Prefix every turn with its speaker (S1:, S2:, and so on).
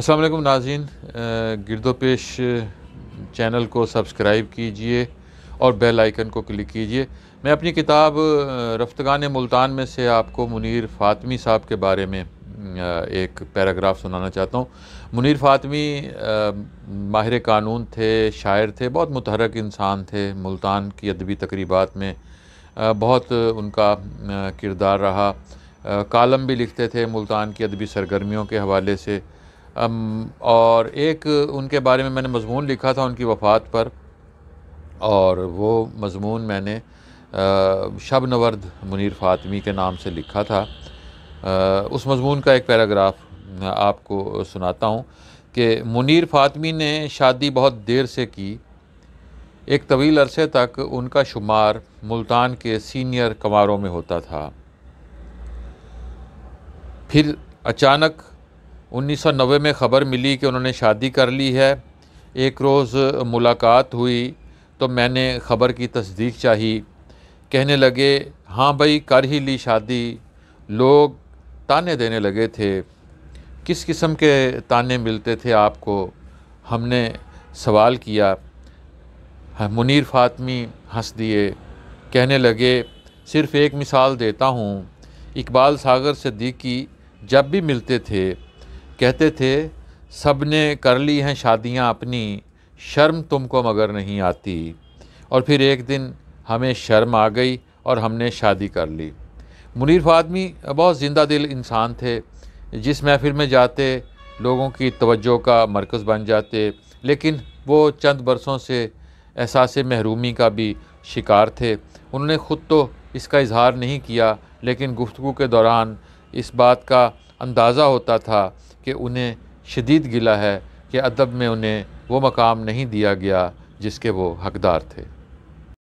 S1: असलम नाजीन गिरदोपेश चैनल को सब्सक्राइब कीजिए और बेल आइकन को क्लिक कीजिए मैं अपनी किताब रफ्तगान मुल्तान में से आपको मुनीर फ़ातमी साहब के बारे में एक पैराग्राफ सुनाना चाहता हूँ मुनीर फ़ातमी माहिर कानून थे शायर थे बहुत मतहरक इंसान थे मुल्तान की अदबी तकरीबा में बहुत उनका किरदार रहा कालम भी लिखते थे मुल्तान की अदबी सरगर्मियों के हवाले से और एक उनके बारे में मैंने मजमून लिखा था उनकी वफ़ात पर और वो मजमून मैंने शब नवर्द मुनीर फ़ातमी के नाम से लिखा था उस मजमून का एक पैराग्राफ आपको सुनाता हूँ कि मुनीर फ़ातमी ने शादी बहुत देर से की एक तवील अरसे तक उनका शुमार मुल्तान के सीनियर कमारों में होता था फिर अचानक 1990 में ख़बर मिली कि उन्होंने शादी कर ली है एक रोज़ मुलाकात हुई तो मैंने ख़बर की तस्दीक चाही कहने लगे हाँ भाई कर ही ली शादी लोग ताने देने लगे थे किस किस्म के ताने मिलते थे आपको हमने सवाल किया मुनीर फातमी हंस दिए कहने लगे सिर्फ़ एक मिसाल देता हूँ इकबाल सागर सदीकी जब भी मिलते थे कहते थे सब ने कर ली हैं शादियां अपनी शर्म तुमको मगर नहीं आती और फिर एक दिन हमें शर्म आ गई और हमने शादी कर ली मुनीर फादमी बहुत ज़िंदा दिल इंसान थे जिस महफिल में जाते लोगों की तवज्जो का मरकज़ बन जाते लेकिन वो चंद बरसों से एहसास महरूमी का भी शिकार थे उन्होंने ख़ुद तो इसका इजहार नहीं किया लेकिन गुफ्तु के दौरान इस बात का अंदाज़ा होता था कि उन्हें शदीद गिला है कि अदब में उन्हें वो मकाम नहीं दिया गया जिसके वो हकदार थे